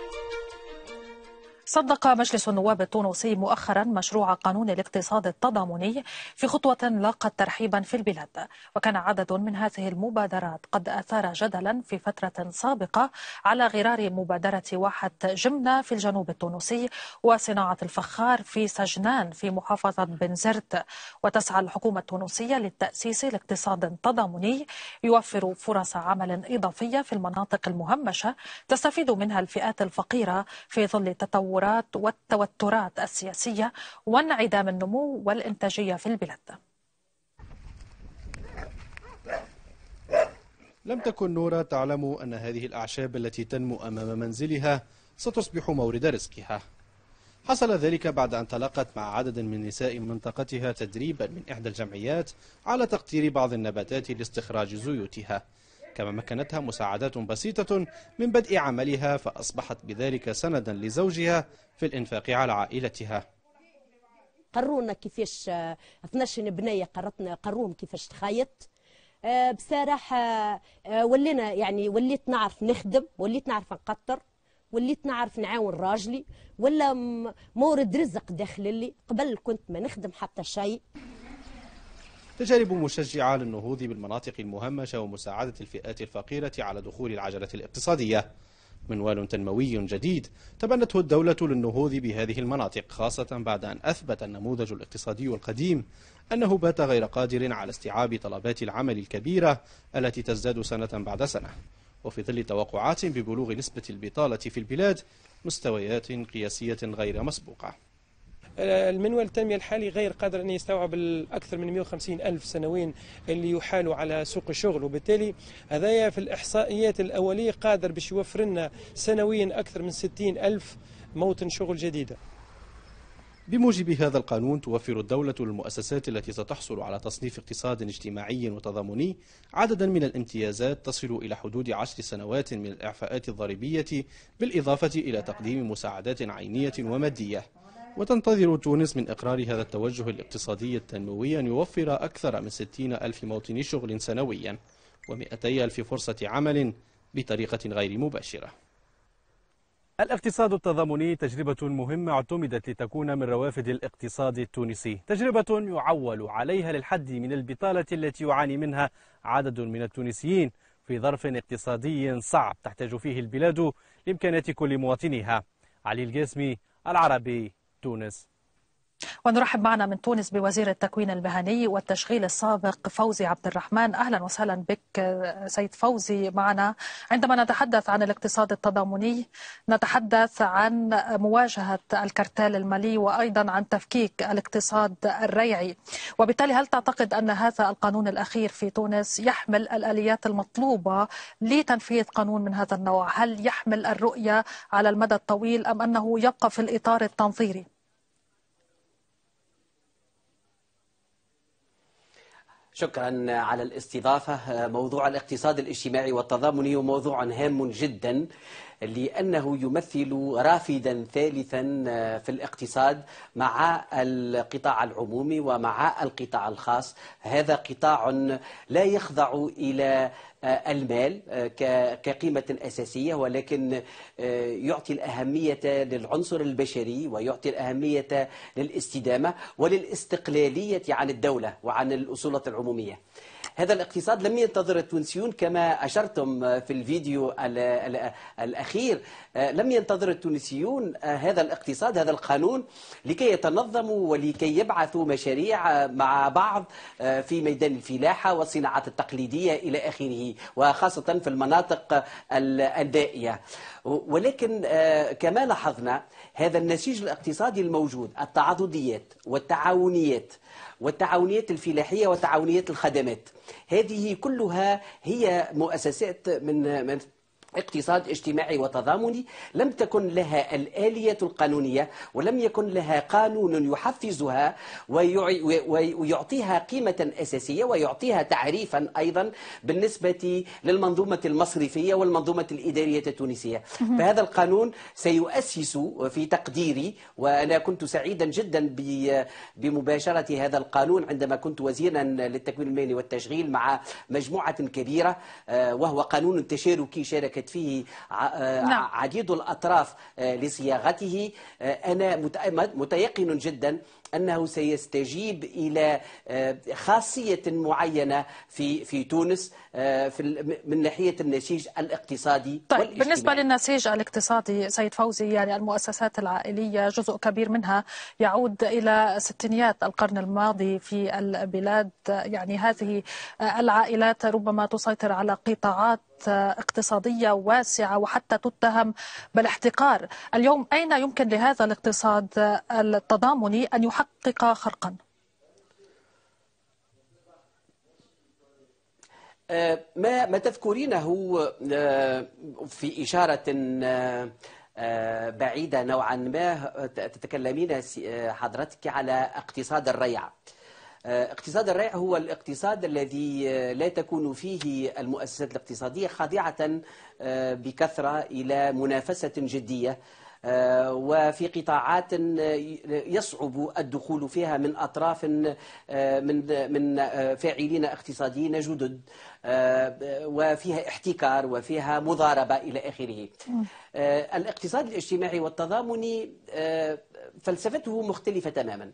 you صدق مجلس النواب التونسي مؤخرا مشروع قانون الاقتصاد التضامني في خطوة لاقت ترحيبا في البلاد وكان عدد من هذه المبادرات قد أثار جدلا في فترة سابقة على غرار مبادرة واحة جمنة في الجنوب التونسي وصناعة الفخار في سجنان في محافظة بنزرت وتسعى الحكومة التونسية للتأسيس لاقتصاد تضامني يوفر فرص عمل إضافية في المناطق المهمشة تستفيد منها الفئات الفقيرة في ظل تطور التطورات والتوترات السياسية وانعدام النمو والإنتاجية في البلاد لم تكن نورا تعلم أن هذه الأعشاب التي تنمو أمام منزلها ستصبح مورد رزقها حصل ذلك بعد أن تلقت مع عدد من نساء منطقتها تدريبا من إحدى الجمعيات على تقطير بعض النباتات لاستخراج زيوتها كما مكنتها مساعدات بسيطة من بدء عملها فأصبحت بذلك سندا لزوجها في الإنفاق على عائلتها قرونا كيفاش 12 آه، بنية قررتنا قروهم كيفاش تخيط آه، بصراحة آه، ولينا يعني وليت نعرف نخدم وليت نعرف نقطر وليت نعرف نعاون راجلي ولا مورد رزق داخل لي قبل كنت ما نخدم حتى شيء تجارب مشجعة للنهوض بالمناطق المهمشة ومساعدة الفئات الفقيرة على دخول العجلة الاقتصادية منوال تنموي جديد تبنته الدولة للنهوض بهذه المناطق خاصة بعد أن أثبت النموذج الاقتصادي القديم أنه بات غير قادر على استيعاب طلبات العمل الكبيرة التي تزداد سنة بعد سنة وفي ظل توقعات ببلوغ نسبة البطالة في البلاد مستويات قياسية غير مسبوقة المنوال التنمية الحالي غير قادر أن يستوعب أكثر من 150 ألف سنويا اللي يحالوا على سوق الشغل وبالتالي هذايا في الإحصائيات الأولية قادر باش يوفر لنا سنويا أكثر من 60 ألف موطن شغل جديدة بموجب هذا القانون توفر الدولة للمؤسسات التي ستحصل على تصنيف اقتصاد اجتماعي وتضامني عددا من الامتيازات تصل إلى حدود عشر سنوات من الإعفاءات الضريبية بالإضافة إلى تقديم مساعدات عينية ومادية وتنتظر تونس من إقرار هذا التوجه الاقتصادي التنموي أن يوفر أكثر من 60 ألف موطن شغل سنويا و200 ألف فرصة عمل بطريقة غير مباشرة الاقتصاد التضامني تجربة مهمة اعتمدت لتكون من روافد الاقتصاد التونسي تجربة يعول عليها للحد من البطالة التي يعاني منها عدد من التونسيين في ظرف اقتصادي صعب تحتاج فيه البلاد لإمكانات كل مواطنيها علي الجاسمي العربي Tunis ونرحب معنا من تونس بوزير التكوين المهني والتشغيل السابق فوزي عبد الرحمن اهلا وسهلا بك سيد فوزي معنا عندما نتحدث عن الاقتصاد التضامني نتحدث عن مواجهه الكرتال المالي وايضا عن تفكيك الاقتصاد الريعي وبالتالي هل تعتقد ان هذا القانون الاخير في تونس يحمل الاليات المطلوبه لتنفيذ قانون من هذا النوع هل يحمل الرؤيه على المدى الطويل ام انه يبقى في الاطار التنظيري شكرا على الاستضافة موضوع الاقتصاد الاجتماعي والتضامني موضوع هام جدا لأنه يمثل رافدا ثالثا آه، في الاقتصاد مع القطاع العمومي ومع القطاع الخاص هذا قطاع لا يخضع إلى آه، المال آه، كقيمة أساسية ولكن يعطي الأهمية للعنصر البشري ويعطي الأهمية للاستدامة وللاستقلالية عن الدولة وعن الأصولة العمومية هذا الاقتصاد لم ينتظر التونسيون كما أشرتم آه، في الفيديو الأخير آه، لم ينتظر التونسيون آه، هذا الاقتصاد هذا القانون لكي يتنظموا ولكي يبعثوا مشاريع مع بعض في ميدان الفلاحة والصناعات التقليدية إلى آخره وخاصة في المناطق الدائية ولكن كما لاحظنا هذا النسيج الاقتصادي الموجود التعاضديات والتعاونيات والتعاونيات الفلاحية والتعاونيات الخدمات هذه كلها هي مؤسسات من اقتصاد اجتماعي وتضامني لم تكن لها الآلية القانونية ولم يكن لها قانون يحفزها ويعطيها قيمة أساسية ويعطيها تعريفا أيضا بالنسبة للمنظومة المصرفية والمنظومة الإدارية التونسية فهذا القانون سيؤسس في تقديري وأنا كنت سعيدا جدا بمباشرة هذا القانون عندما كنت وزيرا للتكوين المالي والتشغيل مع مجموعة كبيرة آه، وهو قانون تشاركي شركة شاركت فيه آه، نعم. عديد الأطراف آه، لصياغته آه، أنا متيقن جدا أنه سيستجيب إلى خاصية معينة في في تونس في من ناحية النسيج الاقتصادي طيب بالنسبة للنسيج الاقتصادي سيد فوزي يعني المؤسسات العائلية جزء كبير منها يعود إلى ستينيات القرن الماضي في البلاد يعني هذه العائلات ربما تسيطر على قطاعات اقتصادية واسعة وحتى تتهم بالاحتقار اليوم أين يمكن لهذا الاقتصاد التضامني أن يحقق خرقا؟ آه، ما ما تذكرينه آه، في إشارة آه، بعيدة نوعا ما تتكلمين حضرتك على اقتصاد الريع آه، اقتصاد الريع هو الاقتصاد الذي آه، لا تكون فيه المؤسسات الاقتصادية خاضعة آه، بكثرة إلى منافسة جدية وفي قطاعات يصعب الدخول فيها من أطراف من من فاعلين اقتصاديين جدد وفيها احتكار وفيها مضاربة إلى آخره الاقتصاد الاجتماعي والتضامني فلسفته مختلفة تماما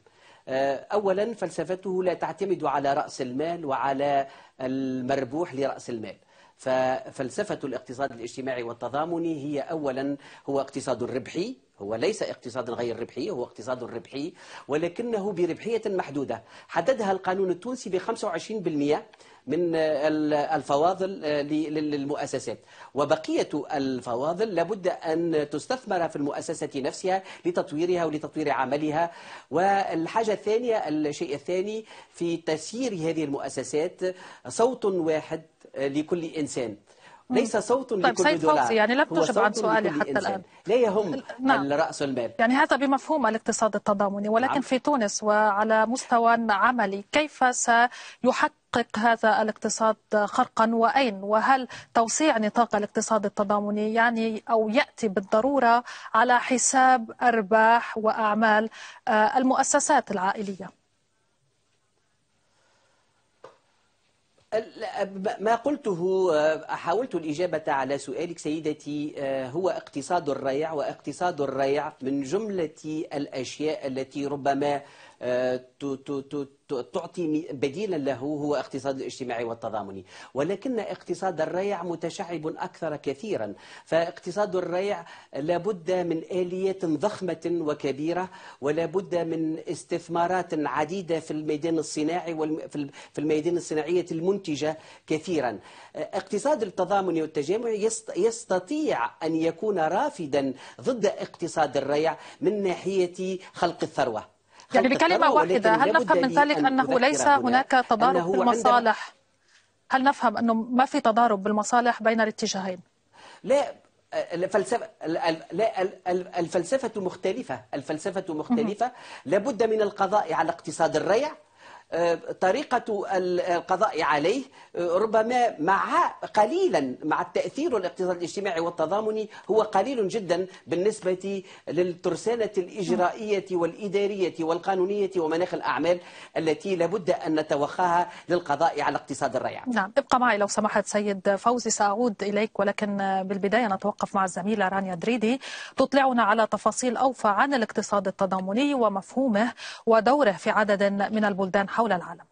آه، أولا فلسفته لا تعتمد على رأس المال وعلى المربوح لرأس المال ففلسفة الاقتصاد الاجتماعي والتضامني هي أولا هو اقتصاد ربحي هو ليس اقتصاد غير ربحي هو اقتصاد ربحي ولكنه بربحية محدودة حددها القانون التونسي ب 25% من الفواضل آه، للمؤسسات وبقية الفواضل لابد أن تستثمر في المؤسسة نفسها لتطويرها ولتطوير عملها والحاجة الثانية الشيء الثاني في تسيير هذه المؤسسات صوت واحد آه، لكل إنسان ليس صوت طيب لكل سيد فوزي يعني لم تجب عن سؤالي حتى إنسان. الآن لا يهم نعم. رأس المال يعني هذا بمفهوم الاقتصاد التضامني ولكن نعم. في تونس وعلى مستوى عملي كيف سيحقق هذا الاقتصاد خرقا واين وهل توسيع نطاق الاقتصاد التضامني يعني او ياتي بالضروره على حساب ارباح واعمال آه، المؤسسات العائليه ما قلته آه، حاولت الإجابة على سؤالك سيدتي آه، هو اقتصاد الريع واقتصاد الريع من جملة الأشياء التي ربما آه، تعطي بديلا له هو اقتصاد الاجتماعي والتضامني ولكن اقتصاد الريع متشعب أكثر كثيرا فاقتصاد الريع لابد من آليات ضخمة وكبيرة ولابد من استثمارات عديدة في الميدان الصناعي في الميدان الصناعية المنتجة كثيرا آه، اقتصاد التضامني والتجمعي يستطيع أن يكون رافدا ضد اقتصاد الريع من ناحية خلق الثروة يعني بكلمة واحدة هل نفهم من ذلك أن أنه ليس هناك تضارب في المصالح هل نفهم أنه ما في تضارب بالمصالح بين الاتجاهين لا الفلسفة لا الفلسفة مختلفة الفلسفة مختلفة لابد من القضاء على اقتصاد الريع آه، طريقة القضاء عليه آه، ربما مع قليلا مع التأثير الاقتصادي الاجتماعي والتضامني هو قليل جدا بالنسبة للترسانة الإجرائية والإدارية والقانونية ومناخ الأعمال التي لابد أن نتوخاها للقضاء على اقتصاد الريع نعم ابقى معي لو سمحت سيد فوزي سأعود إليك ولكن بالبداية نتوقف مع الزميلة رانيا دريدي تطلعنا على تفاصيل أوفى عن الاقتصاد التضامني ومفهومه ودوره في عدد من البلدان حول حول العالم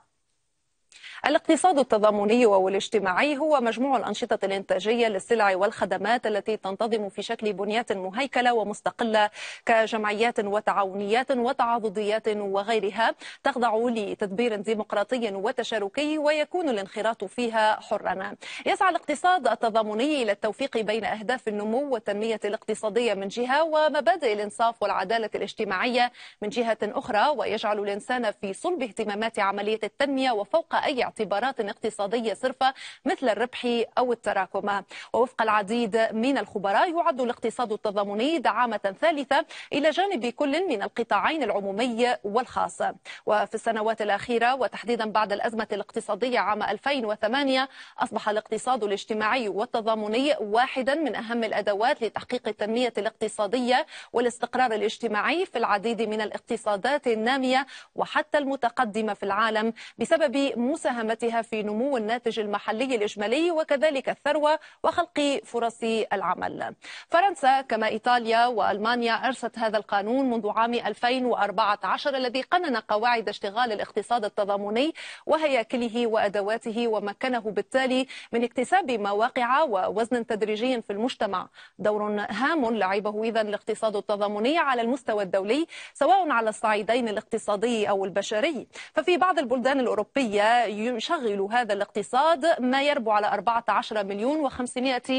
الاقتصاد التضامني والاجتماعي هو مجموع الأنشطة الإنتاجية للسلع والخدمات التي تنتظم في شكل بنيات مهيكلة ومستقلة كجمعيات وتعاونيات وتعاضديات وغيرها تخضع لتدبير ديمقراطي وتشاركي ويكون الانخراط فيها حرا يسعى الاقتصاد التضامني إلى التوفيق بين أهداف النمو والتنمية الاقتصادية من جهة ومبادئ الإنصاف والعدالة الاجتماعية من جهة أخرى ويجعل الإنسان في صلب اهتمامات عملية التنمية وفوق أي اعتبارات اقتصادية صرفة مثل الربح أو التراكم ووفق العديد من الخبراء يعد الاقتصاد التضامني دعامة ثالثة إلى جانب كل من القطاعين العمومي والخاص وفي السنوات الأخيرة وتحديدا بعد الأزمة الاقتصادية عام 2008 أصبح الاقتصاد الاجتماعي والتضامني واحدا من أهم الأدوات لتحقيق التنمية الاقتصادية والاستقرار الاجتماعي في العديد من الاقتصادات النامية وحتى المتقدمة في العالم بسبب مساهمة مساهمتها في نمو الناتج المحلي الإجمالي وكذلك الثروة وخلق فرص العمل فرنسا كما إيطاليا وألمانيا أرست هذا القانون منذ عام 2014 الذي قنن قواعد اشتغال الاقتصاد التضامني وهياكله وأدواته ومكنه بالتالي من اكتساب مواقع ووزن تدريجي في المجتمع دور هام لعبه إذا الاقتصاد التضامني على المستوى الدولي سواء على الصعيدين الاقتصادي أو البشري ففي بعض البلدان الأوروبية يشغل هذا الاقتصاد ما يربو على 14 مليون و500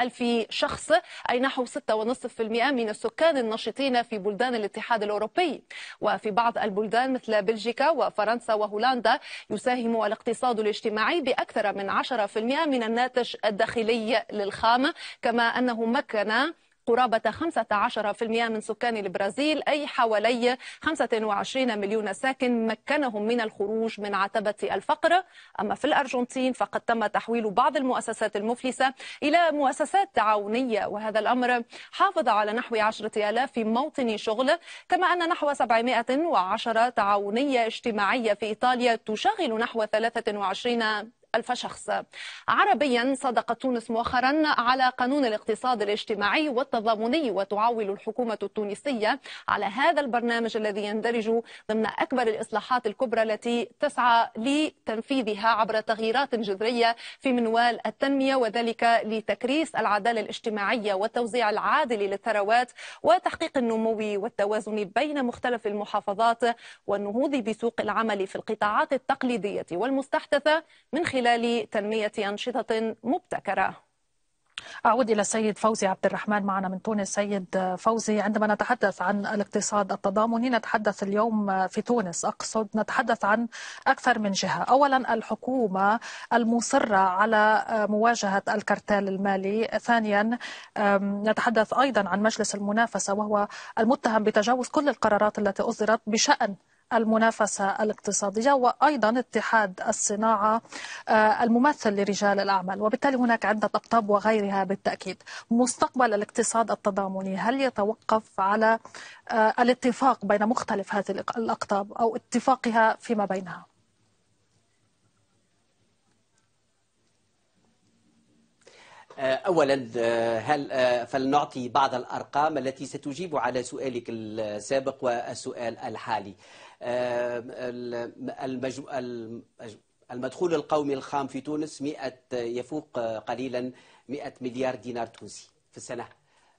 ألف شخص أي نحو 6.5% من السكان النشطين في بلدان الاتحاد الأوروبي وفي بعض البلدان مثل بلجيكا وفرنسا وهولندا يساهم الاقتصاد الاجتماعي بأكثر من 10% من الناتج الداخلي للخام كما أنه مكن قرابة 15% من سكان البرازيل أي حوالي 25 مليون ساكن مكنهم من الخروج من عتبة الفقر أما في الأرجنتين فقد تم تحويل بعض المؤسسات المفلسة إلى مؤسسات تعاونية وهذا الأمر حافظ على نحو 10000 موطن شغل كما أن نحو 710 تعاونية اجتماعية في إيطاليا تشغل نحو 23 ألف شخص عربيا صدقت تونس مؤخرا على قانون الاقتصاد الاجتماعي والتضامني وتعول الحكومة التونسية على هذا البرنامج الذي يندرج ضمن أكبر الإصلاحات الكبرى التي تسعى لتنفيذها عبر تغييرات جذرية في منوال التنمية وذلك لتكريس العدالة الاجتماعية والتوزيع العادل للثروات وتحقيق النمو والتوازن بين مختلف المحافظات والنهوض بسوق العمل في القطاعات التقليدية والمستحدثة من خلال خلال تنمية أنشطة مبتكرة أعود إلى السيد فوزي عبد الرحمن معنا من تونس سيد فوزي عندما نتحدث عن الاقتصاد التضامني نتحدث اليوم في تونس أقصد نتحدث عن أكثر من جهة أولا الحكومة المصرة على مواجهة الكرتال المالي ثانيا نتحدث أيضا عن مجلس المنافسة وهو المتهم بتجاوز كل القرارات التي أصدرت بشأن المنافسة الاقتصادية وأيضا اتحاد الصناعة آه، الممثل لرجال الأعمال وبالتالي هناك عدة أقطاب وغيرها بالتأكيد مستقبل الاقتصاد التضامني هل يتوقف على آه، الاتفاق بين مختلف هذه الأقطاب أو اتفاقها فيما بينها؟ آه، أولا آه، هل آه، فلنعطي بعض الأرقام التي ستجيب على سؤالك السابق والسؤال الحالي المدخول القومي الخام في تونس 100 يفوق قليلا 100 مليار دينار تونسي في السنة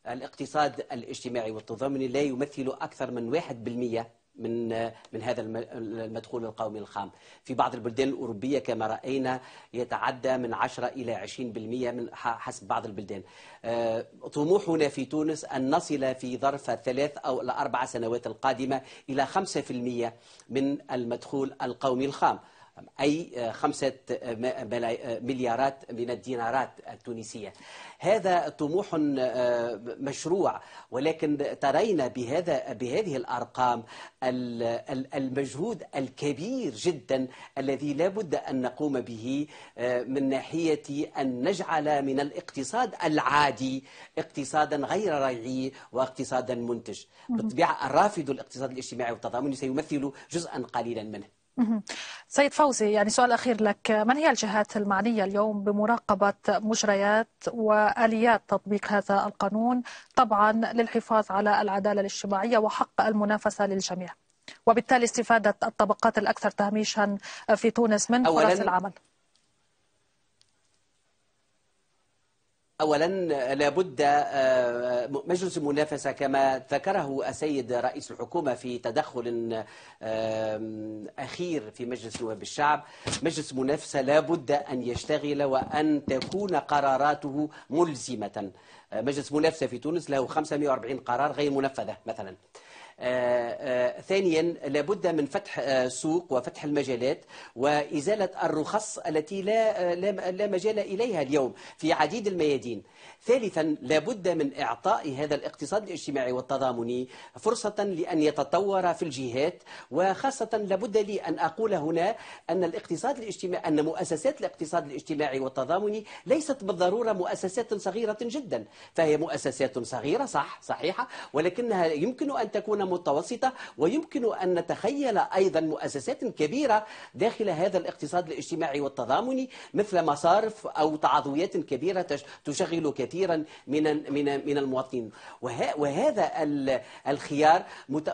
الاقتصاد الاجتماعي والتضامني لا يمثل أكثر من 1% من من هذا المدخول القومي الخام في بعض البلدان الأوروبية كما رأينا يتعدى من 10 إلى 20% من حسب بعض البلدان آه، طموحنا في تونس أن نصل في ظرف ثلاث أو الأربع سنوات القادمة إلى 5% من المدخول القومي الخام أي آه، خمسة آه، آه، مليارات من الدينارات التونسية هذا طموح مشروع ولكن ترينا بهذا بهذه الأرقام المجهود الكبير جدا الذي لا بد أن نقوم به من ناحية أن نجعل من الاقتصاد العادي اقتصادا غير ريعي واقتصادا منتج بالطبيعة الرافد الاقتصاد الاجتماعي والتضامني سيمثل جزءا قليلا منه سيد فوزي يعني سؤال أخير لك من هي الجهات المعنية اليوم بمراقبة مجريات وآليات تطبيق هذا القانون طبعا للحفاظ على العدالة الاجتماعية وحق المنافسة للجميع وبالتالي استفادة الطبقات الأكثر تهميشا في تونس من فرص العمل اولا لابد آه، مجلس المنافسه كما ذكره السيد رئيس الحكومه في تدخل اخير في مجلس نواب الشعب مجلس المنافسه لابد ان يشتغل وان تكون قراراته ملزمه آه، مجلس المنافسه في تونس له 540 قرار غير منفذه مثلا آه، آه، ثانيا لابد من فتح آه، سوق وفتح المجالات وإزالة الرخص التي لا لا مجال إليها اليوم في عديد الميادين ثالثا لابد من إعطاء هذا الاقتصاد الاجتماعي والتضامني فرصة لأن يتطور في الجهات وخاصة لابد لي أن أقول هنا أن الاقتصاد الاجتماعي أن مؤسسات الاقتصاد الاجتماعي والتضامني ليست بالضرورة مؤسسات صغيرة جدا فهي مؤسسات صغيرة صح صحيحة ولكنها يمكن أن تكون متوسطة ويمكن أن نتخيل أيضا مؤسسات كبيرة داخل هذا الاقتصاد الاجتماعي والتضامني مثل مصارف أو تعاضيات كبيرة تشغل كثيرا من من من المواطنين وهذا الخيار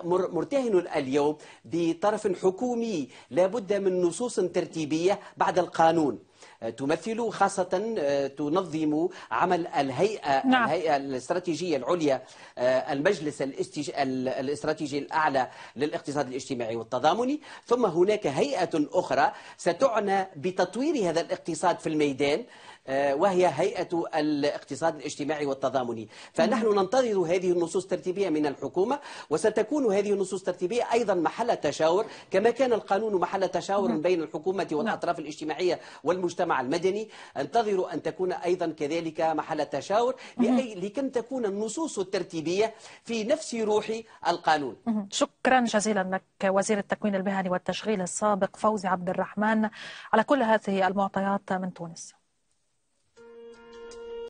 مرتهن اليوم بطرف حكومي لابد من نصوص ترتيبيه بعد القانون تمثل خاصة آه، تنظم عمل الهيئة نعم. الهيئة الاستراتيجية العليا آه، المجلس الاستج... الاستراتيجي الأعلى للاقتصاد الاجتماعي والتضامني ثم هناك هيئة أخرى ستعنى بتطوير هذا الاقتصاد في الميدان آه، وهي هيئة الاقتصاد الاجتماعي والتضامني فنحن ننتظر هذه النصوص الترتيبية من الحكومة وستكون هذه النصوص الترتيبية أيضا محل تشاور كما كان القانون محل تشاور بين الحكومة نعم. والأطراف الاجتماعية والمجتمع المدني انتظروا أن تكون أيضا كذلك محل تشاور لكن تكون النصوص الترتيبية في نفس روح القانون شكرا جزيلا لك وزير التكوين المهني والتشغيل السابق فوزي عبد الرحمن على كل هذه المعطيات من تونس